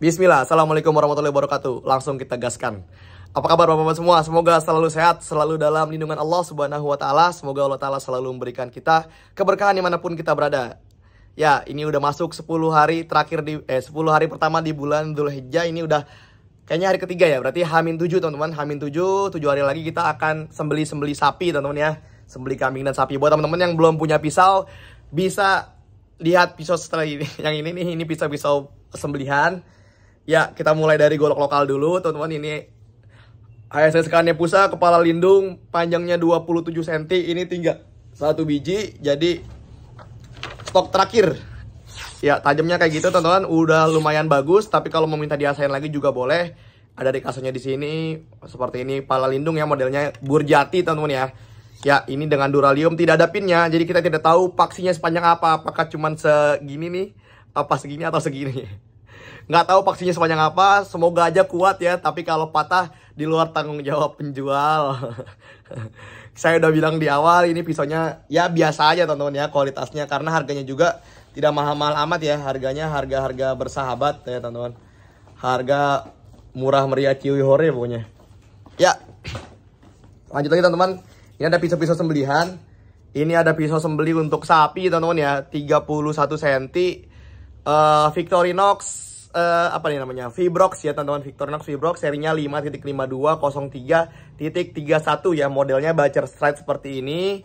Bismillah, Assalamualaikum warahmatullahi wabarakatuh. Langsung kita gaskan. Apa kabar Bapak-Bapak semua? Semoga selalu sehat, selalu dalam lindungan Allah Subhanahu wa taala. Semoga Allah taala selalu memberikan kita keberkahan dimanapun kita berada. Ya, ini udah masuk 10 hari terakhir di eh 10 hari pertama di bulan Hijjah ini udah kayaknya hari ketiga ya. Berarti Hamin 7 teman-teman, Hamin 7, 7 hari lagi kita akan sembeli-sembeli sapi teman-teman ya. Sembeli kambing dan sapi. Buat teman-teman yang belum punya pisau bisa lihat pisau setelah ini. Yang ini nih, ini pisau-pisau sembelihan Ya, kita mulai dari golok lokal dulu, teman-teman. Ini HSS Kanepusa, kepala lindung, panjangnya 27 cm, ini tinggal satu biji, jadi stok terakhir. Ya, tajamnya kayak gitu, teman-teman. Udah lumayan bagus, tapi kalau mau minta diasain lagi juga boleh. Ada kasusnya di sini, seperti ini, pala lindung ya, modelnya burjati, teman-teman ya. Ya, ini dengan duralium tidak ada pinnya, jadi kita tidak tahu paksinya sepanjang apa, apakah cuman segini nih, apa segini atau segini. Nggak tahu paksinya sepanjang apa, semoga aja kuat ya. Tapi kalau patah di luar tanggung jawab penjual. Saya udah bilang di awal ini pisaunya ya biasa aja teman-teman ya kualitasnya karena harganya juga tidak mahal-mahal amat ya. Harganya harga-harga bersahabat ya teman-teman. Harga murah meriah ciwi hore pokoknya. Ya. Lanjut lagi teman-teman. Ini ada pisau-pisau sembelihan. Ini ada pisau sembeli untuk sapi teman-teman ya 31 cm uh, Victorinox uh, apa nih namanya Vibrox ya teman-teman Victorinox Vibrox serinya 5.5203.31 ya modelnya bacer stride seperti ini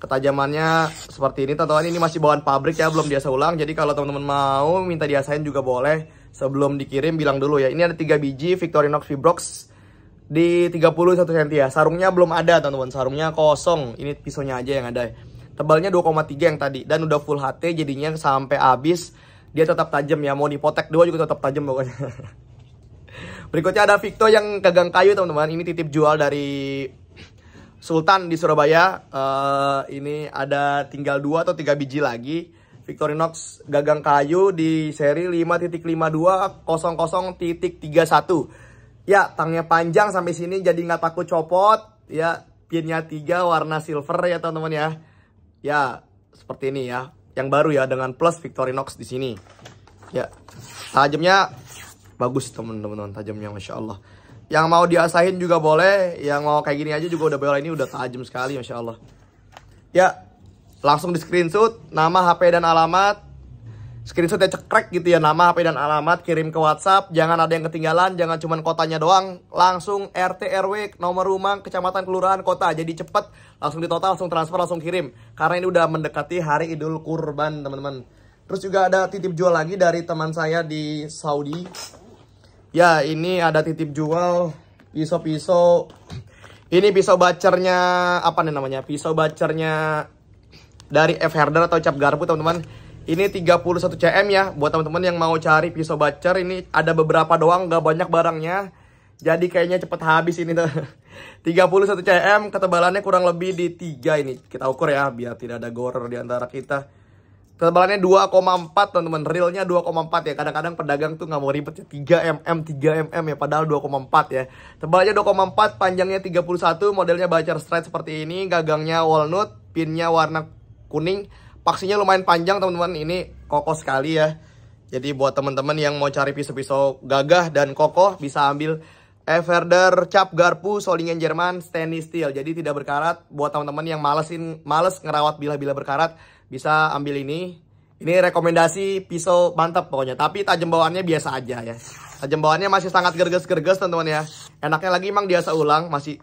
ketajamannya seperti ini teman-teman ini masih bawaan pabrik ya belum biasa ulang jadi kalau teman-teman mau minta diasain juga boleh sebelum dikirim bilang dulu ya ini ada 3 biji Victorinox Vibrox di 31 cm ya sarungnya belum ada teman-teman sarungnya kosong ini pisaunya aja yang ada tebalnya 2,3 yang tadi dan udah full HT jadinya sampai habis dia tetap tajam ya mau dipotek dua juga tetap tajam pokoknya berikutnya ada Victor yang gagang kayu teman-teman ini titip jual dari Sultan di Surabaya uh, ini ada tinggal dua atau tiga biji lagi Victorinox gagang kayu di seri 5.52.00.31 ya tangnya panjang sampai sini jadi nggak takut copot ya pinnya tiga warna silver ya teman-teman ya ya seperti ini ya yang baru ya dengan plus Victorinox di sini. Ya. Tajamnya bagus teman-teman, tajamnya Masya Allah. Yang mau diasahin juga boleh, yang mau kayak gini aja juga udah boleh ini udah tajam sekali Masya Allah. Ya, langsung di screenshot nama HP dan alamat screenshotnya cekrek gitu ya nama HP dan alamat kirim ke WhatsApp jangan ada yang ketinggalan jangan cuma kotanya doang langsung RT RW nomor rumah kecamatan kelurahan kota jadi cepet langsung ditotal langsung transfer langsung kirim karena ini udah mendekati hari Idul Kurban teman-teman terus juga ada titip jual lagi dari teman saya di Saudi ya ini ada titip jual pisau-pisau ini pisau bacernya apa nih namanya pisau bacernya dari F Herder atau cap garpu teman-teman ini 31 cm ya Buat teman-teman yang mau cari pisau bacer Ini ada beberapa doang gak banyak barangnya Jadi kayaknya cepet habis ini tuh 31 cm ketebalannya kurang lebih di 3 ini Kita ukur ya biar tidak ada goror di antara kita Ketebalannya 2,4 teman-teman Realnya 2,4 ya Kadang-kadang pedagang tuh nggak mau ribet ya 3 mm, 3 mm ya Padahal 2,4 ya Tebalnya 2,4, panjangnya 31 Modelnya bacer straight seperti ini Gagangnya walnut Pinnya warna kuning paksinya lumayan panjang teman-teman ini kokoh sekali ya jadi buat teman-teman yang mau cari pisau-pisau gagah dan kokoh bisa ambil Everder cap garpu solingan Jerman stainless steel jadi tidak berkarat buat teman-teman yang malesin males ngerawat bila-bila berkarat bisa ambil ini ini rekomendasi pisau mantap pokoknya tapi tajam bawaannya biasa aja ya tajam bawaannya masih sangat gerges-gerges teman-teman ya enaknya lagi emang biasa ulang masih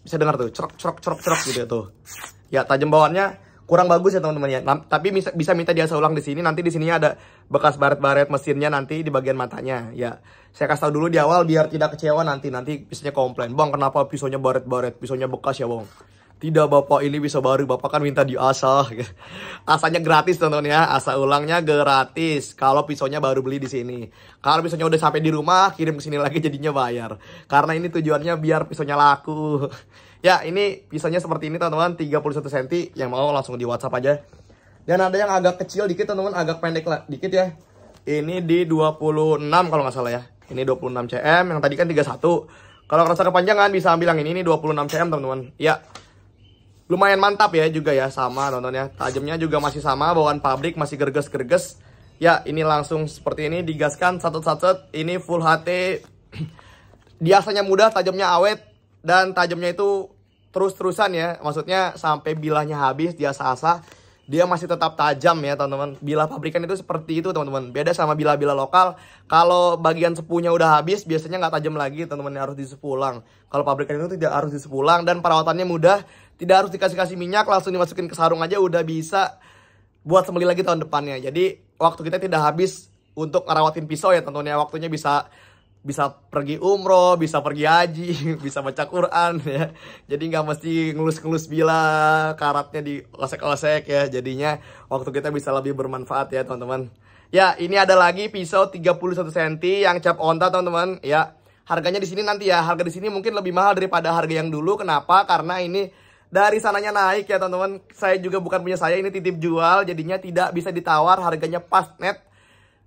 bisa dengar tuh cerok cerok cerok cerok gitu tuh ya tajam bawaannya kurang bagus ya teman-teman ya. Tapi bisa, bisa minta dia ulang di sini. Nanti di sini ada bekas baret-baret mesinnya nanti di bagian matanya ya. Saya kasih tahu dulu di awal biar tidak kecewa nanti nanti bisnya komplain. Bang, kenapa pisaunya baret-baret? Pisaunya bekas ya, Bang tidak bapak ini bisa baru bapak kan minta diasah asahnya gratis teman-teman ya asah ulangnya gratis kalau pisaunya baru beli di sini kalau pisaunya udah sampai di rumah kirim ke sini lagi jadinya bayar karena ini tujuannya biar pisaunya laku ya ini pisaunya seperti ini teman-teman 31 cm yang mau langsung di WhatsApp aja dan ada yang agak kecil dikit teman-teman agak pendek lah dikit ya ini di 26 kalau nggak salah ya ini 26 cm yang tadi kan 31 kalau rasa kepanjangan bisa ambil yang ini ini 26 cm teman-teman ya lumayan mantap ya juga ya sama nontonnya tajamnya juga masih sama bawaan pabrik masih gerges-gerges ya ini langsung seperti ini digaskan satu-satu ini full HT biasanya mudah tajamnya awet dan tajamnya itu terus-terusan ya maksudnya sampai bilahnya habis dia asa dia masih tetap tajam ya teman-teman. Bila pabrikan itu seperti itu teman-teman. Beda sama bila-bila lokal. Kalau bagian sepunya udah habis, biasanya nggak tajam lagi teman-teman harus disepulang. Kalau pabrikan itu tidak harus disepulang dan perawatannya mudah. Tidak harus dikasih-kasih minyak, langsung dimasukin ke sarung aja udah bisa buat sembeli lagi tahun depannya. Jadi waktu kita tidak habis untuk ngerawatin pisau ya tentunya waktunya bisa bisa pergi umroh, bisa pergi haji, bisa baca Quran ya. Jadi nggak mesti ngelus-ngelus bila karatnya di olesek-olesek ya. Jadinya waktu kita bisa lebih bermanfaat ya teman-teman. Ya, ini ada lagi pisau 31 cm yang cap onta teman-teman. Ya, harganya di sini nanti ya. Harga di sini mungkin lebih mahal daripada harga yang dulu. Kenapa? Karena ini dari sananya naik ya teman-teman. Saya juga bukan punya saya, ini titip jual. Jadinya tidak bisa ditawar, harganya pas net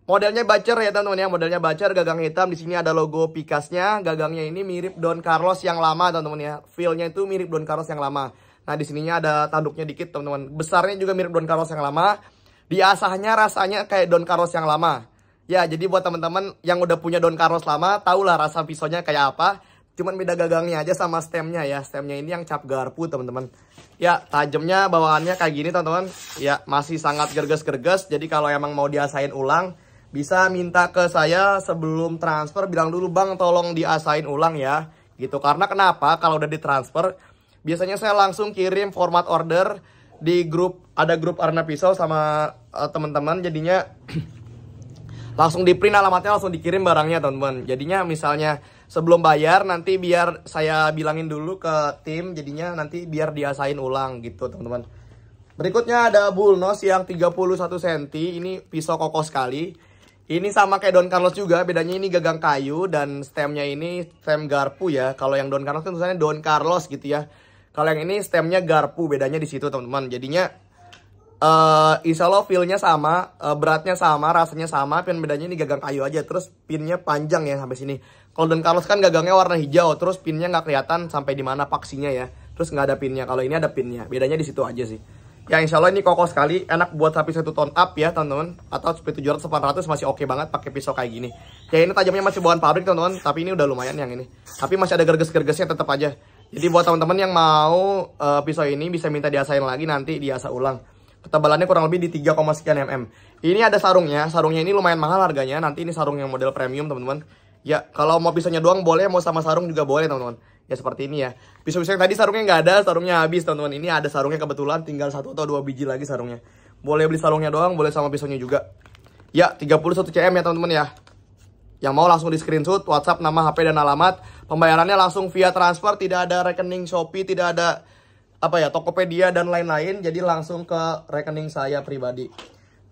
Modelnya bacer ya teman-teman ya, modelnya bacer gagang hitam di sini ada logo Picasnya, gagangnya ini mirip Don Carlos yang lama teman-teman ya. Feelnya itu mirip Don Carlos yang lama. Nah, di sininya ada tanduknya dikit teman-teman. Besarnya juga mirip Don Carlos yang lama. Diasahnya rasanya kayak Don Carlos yang lama. Ya, jadi buat teman-teman yang udah punya Don Carlos lama, tahulah rasa pisaunya kayak apa. Cuman beda gagangnya aja sama stemnya ya. Stemnya ini yang cap garpu teman-teman. Ya, tajamnya bawaannya kayak gini teman-teman. Ya, masih sangat gerges-gerges. Jadi kalau emang mau diasahin ulang, bisa minta ke saya sebelum transfer bilang dulu bang tolong diasain ulang ya gitu karena kenapa kalau udah ditransfer biasanya saya langsung kirim format order di grup ada grup Arna Pisau sama uh, teman-teman jadinya langsung di print alamatnya langsung dikirim barangnya teman-teman jadinya misalnya sebelum bayar nanti biar saya bilangin dulu ke tim jadinya nanti biar diasain ulang gitu teman-teman berikutnya ada bulnos yang 31 cm ini pisau kokoh sekali ini sama kayak Don Carlos juga, bedanya ini gagang kayu dan stemnya ini stem garpu ya. Kalau yang Don Carlos kan tulisannya Don Carlos gitu ya. Kalau yang ini stemnya garpu, bedanya di situ teman-teman. Jadinya uh, insya Allah feelnya sama, uh, beratnya sama, rasanya sama, pin bedanya ini gagang kayu aja. Terus pinnya panjang ya sampai sini. Kalau Don Carlos kan gagangnya warna hijau, terus pinnya nggak kelihatan sampai dimana paksinya ya. Terus nggak ada pinnya. Kalau ini ada pinnya, bedanya di situ aja sih. Ya insya Allah ini kokoh sekali, enak buat sapi satu ton up ya teman-teman Atau sapi 700-800 masih oke okay banget pakai pisau kayak gini Ya ini tajamnya masih bawaan pabrik teman-teman, tapi ini udah lumayan yang ini Tapi masih ada gerges-gergesnya tetap aja Jadi buat teman-teman yang mau uh, pisau ini bisa minta diasain lagi nanti diasa ulang Ketebalannya kurang lebih di 3, sekian mm Ini ada sarungnya, sarungnya ini lumayan mahal harganya Nanti ini sarung yang model premium teman-teman Ya kalau mau pisaunya doang boleh, mau sama sarung juga boleh teman-teman ya seperti ini ya pisau-pisau yang tadi sarungnya nggak ada sarungnya habis teman-teman ini ada sarungnya kebetulan tinggal satu atau dua biji lagi sarungnya boleh beli sarungnya doang boleh sama pisaunya juga ya 31 cm ya teman-teman ya yang mau langsung di screenshot WhatsApp nama HP dan alamat pembayarannya langsung via transfer tidak ada rekening Shopee tidak ada apa ya Tokopedia dan lain-lain jadi langsung ke rekening saya pribadi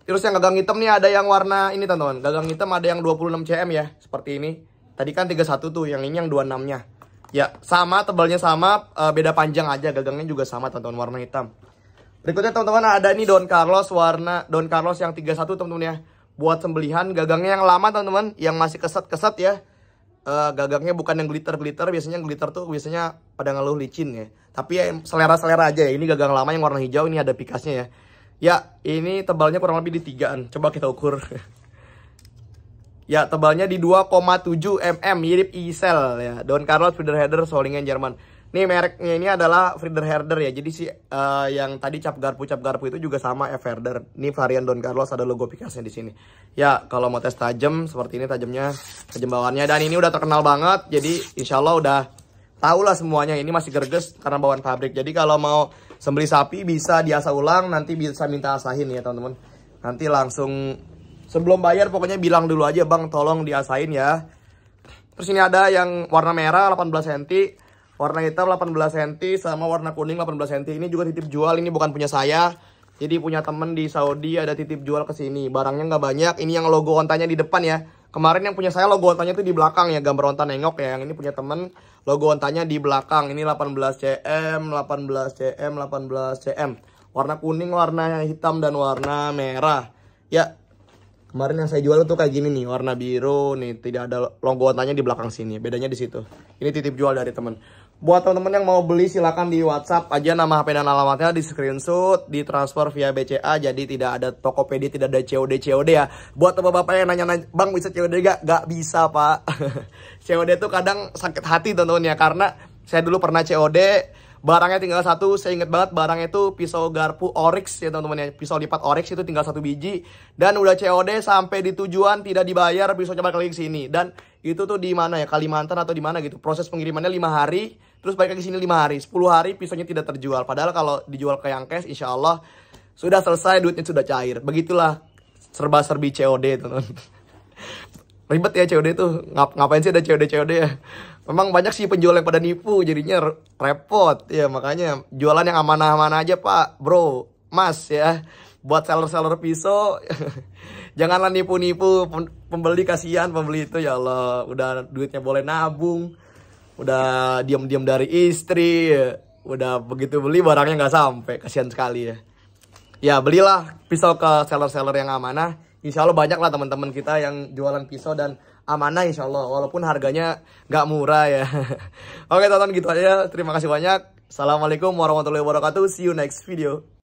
terus yang gagang hitam nih ada yang warna ini teman-teman gagang hitam ada yang 26 cm ya seperti ini tadi kan 31 tuh yang ini yang 26 nya Ya, sama tebalnya sama, uh, beda panjang aja, gagangnya juga sama teman-teman warna hitam. Berikutnya teman-teman ada ini Don Carlos warna Don Carlos yang 31 teman-teman ya. Buat sembelihan gagangnya yang lama teman-teman, yang masih keset-keset ya. Uh, gagangnya bukan yang glitter-glitter, biasanya yang glitter tuh biasanya pada ngeluh licin ya. Tapi ya selera-selera aja ya. Ini gagang lama yang warna hijau, ini ada pikasnya ya. Ya, ini tebalnya kurang lebih di tigaan. Coba kita ukur. Ya, tebalnya di 2,7 mm, mirip Isel ya. Don Carlos Herder Solingen Jerman. Nih mereknya ini adalah Herder ya. Jadi si uh, yang tadi cap garpu cap garpu itu juga sama F Herder. Ini varian Don Carlos ada logo Picasso di sini. Ya, kalau mau tes tajam seperti ini tajamnya, tajam bawaannya dan ini udah terkenal banget. Jadi insya Allah udah tahu lah semuanya ini masih gerges karena bawaan pabrik. Jadi kalau mau sembeli sapi bisa diasah ulang nanti bisa minta asahin ya, teman-teman. Nanti langsung Sebelum bayar pokoknya bilang dulu aja bang tolong diasain ya. Terus ini ada yang warna merah 18 cm, warna hitam 18 cm, sama warna kuning 18 cm. Ini juga titip jual, ini bukan punya saya. Jadi punya temen di Saudi ada titip jual ke sini. Barangnya nggak banyak, ini yang logo ontanya di depan ya. Kemarin yang punya saya logo ontanya itu di belakang ya, gambar onta nengok ya. Yang ini punya temen logo ontanya di belakang. Ini 18 cm, 18 cm, 18 cm. Warna kuning, warna hitam, dan warna merah. Ya, Kemarin yang saya jual tuh kayak gini nih, warna biru nih, tidak ada logo di belakang sini. Bedanya di situ. Ini titip jual dari teman. Buat teman-teman yang mau beli silahkan di WhatsApp aja nama HP dan alamatnya di screenshot, di transfer via BCA. Jadi tidak ada Tokopedia, tidak ada COD COD ya. Buat bapak-bapak yang nanya-nanya, "Bang, bisa COD gak?" Gak bisa, Pak. COD tuh kadang sakit hati teman-teman ya karena saya dulu pernah COD barangnya tinggal satu saya inget banget barangnya itu pisau garpu oryx ya teman-teman ya pisau lipat oryx itu tinggal satu biji dan udah COD sampai di tujuan tidak dibayar pisau balik lagi ke sini dan itu tuh di mana ya Kalimantan atau di mana gitu proses pengirimannya lima hari terus balik ke sini lima hari 10 hari pisaunya tidak terjual padahal kalau dijual ke yang cash insya Allah sudah selesai duitnya sudah cair begitulah serba serbi COD teman-teman ribet ya COD itu Ngap ngapain sih ada COD COD ya memang banyak sih penjual yang pada nipu jadinya repot ya makanya jualan yang amanah-amanah aja pak bro mas ya buat seller-seller pisau janganlah nipu-nipu pembeli kasihan pembeli itu ya Allah udah duitnya boleh nabung udah diam-diam dari istri ya. udah begitu beli barangnya nggak sampai kasihan sekali ya ya belilah pisau ke seller-seller yang amanah insya Allah banyak lah teman-teman kita yang jualan pisau dan amanah insya Allah walaupun harganya nggak murah ya oke teman teman gitu aja terima kasih banyak assalamualaikum warahmatullahi wabarakatuh see you next video